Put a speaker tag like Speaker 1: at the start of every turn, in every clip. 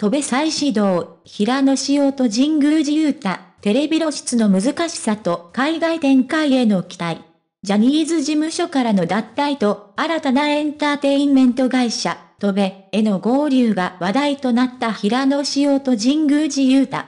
Speaker 1: 戸部再始動、平野紫耀と神宮寺勇太、テレビ露出の難しさと海外展開への期待。ジャニーズ事務所からの脱退と新たなエンターテインメント会社、戸部への合流が話題となった平野紫耀と神宮寺勇太。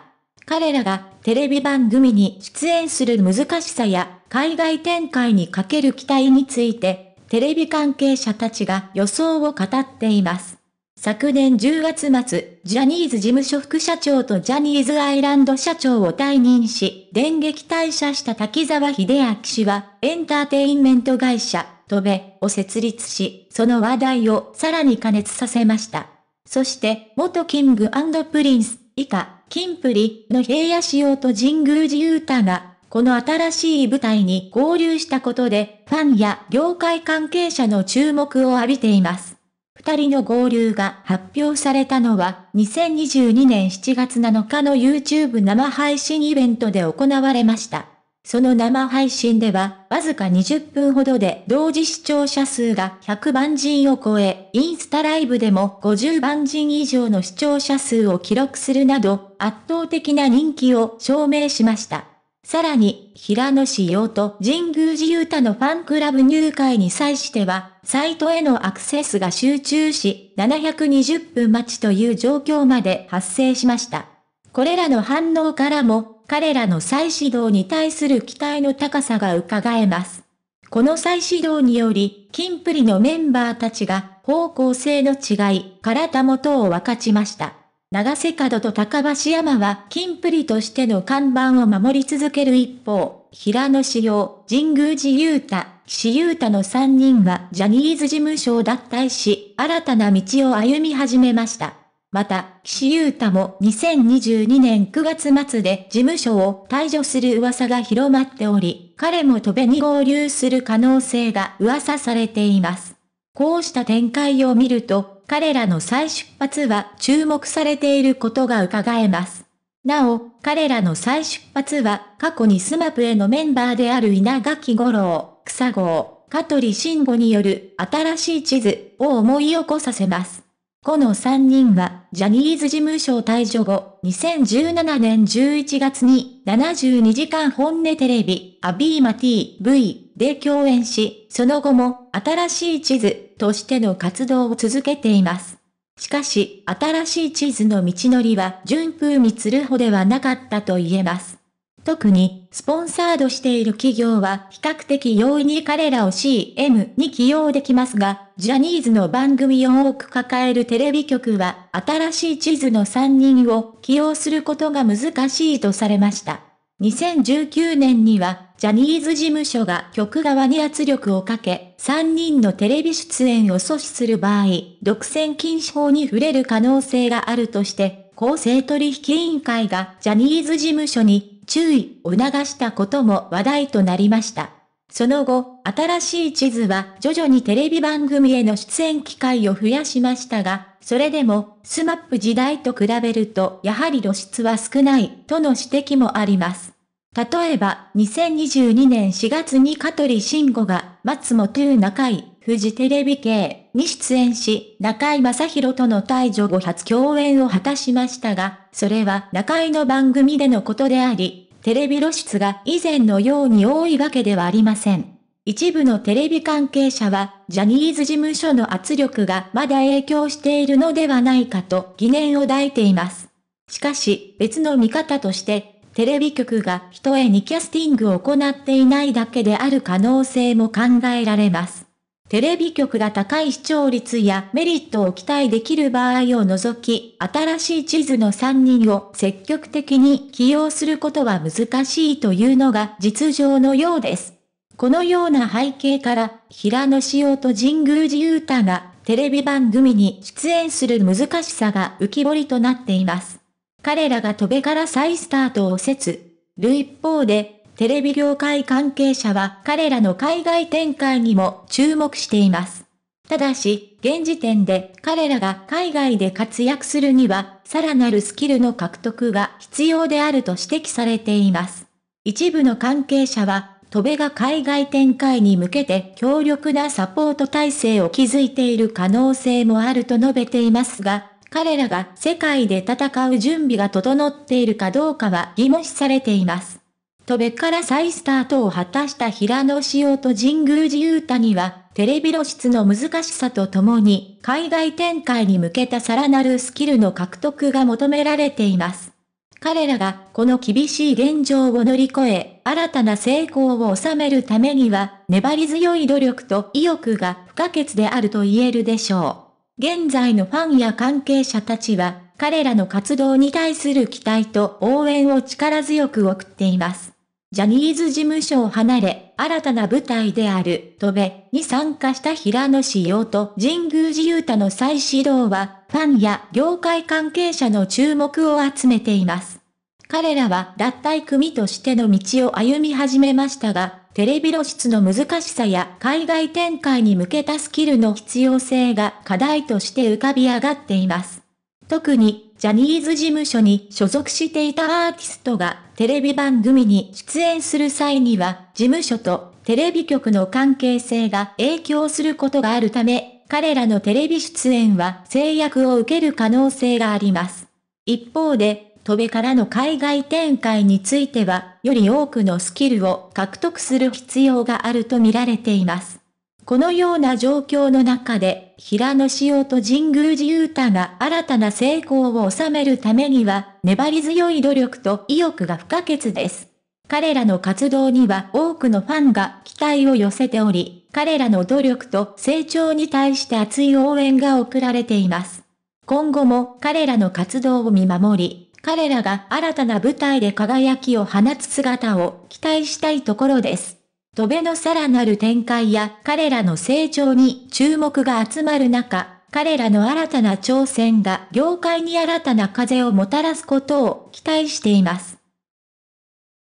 Speaker 1: 彼らがテレビ番組に出演する難しさや海外展開にかける期待について、テレビ関係者たちが予想を語っています。昨年10月末、ジャニーズ事務所副社長とジャニーズアイランド社長を退任し、電撃退社した滝沢秀明氏は、エンターテインメント会社、トベを設立し、その話題をさらに加熱させました。そして、元キングプリンス、以下、キンプリの平野仕様と神宮寺勇太が、この新しい舞台に合流したことで、ファンや業界関係者の注目を浴びています。二人の合流が発表されたのは、2022年7月7日の YouTube 生配信イベントで行われました。その生配信では、わずか20分ほどで同時視聴者数が100万人を超え、インスタライブでも50万人以上の視聴者数を記録するなど、圧倒的な人気を証明しました。さらに、平野紫耀と神宮寺勇太のファンクラブ入会に際しては、サイトへのアクセスが集中し、720分待ちという状況まで発生しました。これらの反応からも、彼らの再始動に対する期待の高さが伺えます。この再始動により、金プリのメンバーたちが、方向性の違いからを分かちました。長瀬角と高橋山は金プリとしての看板を守り続ける一方、平野志耀、神宮寺雄太、岸優太の3人はジャニーズ事務所を脱退し、新たな道を歩み始めました。また、岸優太も2022年9月末で事務所を退所する噂が広まっており、彼も戸べに合流する可能性が噂されています。こうした展開を見ると、彼らの再出発は注目されていることが伺えます。なお、彼らの再出発は過去にスマプへのメンバーである稲垣五郎、草郷、香取慎吾による新しい地図を思い起こさせます。この3人は、ジャニーズ事務所退所後、2017年11月に、72時間本音テレビ、アビーマ TV で共演し、その後も新しい地図としての活動を続けています。しかし、新しい地図の道のりは順風にするほではなかったと言えます。特に、スポンサードしている企業は比較的容易に彼らを CM に起用できますが、ジャニーズの番組を多く抱えるテレビ局は、新しい地図の3人を起用することが難しいとされました。2019年には、ジャニーズ事務所が局側に圧力をかけ、3人のテレビ出演を阻止する場合、独占禁止法に触れる可能性があるとして、公正取引委員会がジャニーズ事務所に注意を促したことも話題となりました。その後、新しい地図は徐々にテレビ番組への出演機会を増やしましたが、それでも、スマップ時代と比べるとやはり露出は少ないとの指摘もあります。例えば、2022年4月に香取慎吾が、松本中井、フジテレビ系に出演し、中井正宏との退場後初共演を果たしましたが、それは中井の番組でのことであり、テレビ露出が以前のように多いわけではありません。一部のテレビ関係者は、ジャニーズ事務所の圧力がまだ影響しているのではないかと疑念を抱いています。しかし、別の見方として、テレビ局が人へにキャスティングを行っていないだけである可能性も考えられます。テレビ局が高い視聴率やメリットを期待できる場合を除き、新しい地図の3人を積極的に起用することは難しいというのが実情のようです。このような背景から、平野紫耀と神宮寺勇太がテレビ番組に出演する難しさが浮き彫りとなっています。彼らが飛べから再スタートを説る一方で、テレビ業界関係者は彼らの海外展開にも注目しています。ただし、現時点で彼らが海外で活躍するには、さらなるスキルの獲得が必要であると指摘されています。一部の関係者は、戸部が海外展開に向けて強力なサポート体制を築いている可能性もあると述べていますが、彼らが世界で戦う準備が整っているかどうかは疑問視されています。戸辺から再スタートを果たした平野紫耀と神宮寺雄太には、テレビ露出の難しさとともに、海外展開に向けたさらなるスキルの獲得が求められています。彼らがこの厳しい現状を乗り越え、新たな成功を収めるためには、粘り強い努力と意欲が不可欠であると言えるでしょう。現在のファンや関係者たちは、彼らの活動に対する期待と応援を力強く送っています。ジャニーズ事務所を離れ、新たな舞台である、戸部に参加した平野志陽と神宮寺勇太の再始動は、ファンや業界関係者の注目を集めています。彼らは脱退組としての道を歩み始めましたが、テレビ露出の難しさや海外展開に向けたスキルの必要性が課題として浮かび上がっています。特に、ジャニーズ事務所に所属していたアーティストがテレビ番組に出演する際には、事務所とテレビ局の関係性が影響することがあるため、彼らのテレビ出演は制約を受ける可能性があります。一方で、戸部からの海外展開については、より多くのスキルを獲得する必要があると見られています。このような状況の中で、平野紫耀と神宮寺勇太が新たな成功を収めるためには、粘り強い努力と意欲が不可欠です。彼らの活動には多くのファンが期待を寄せており、彼らの努力と成長に対して熱い応援が送られています。今後も彼らの活動を見守り、彼らが新たな舞台で輝きを放つ姿を期待したいところです。戸辺のさらなる展開や彼らの成長に注目が集まる中、彼らの新たな挑戦が業界に新たな風をもたらすことを期待しています。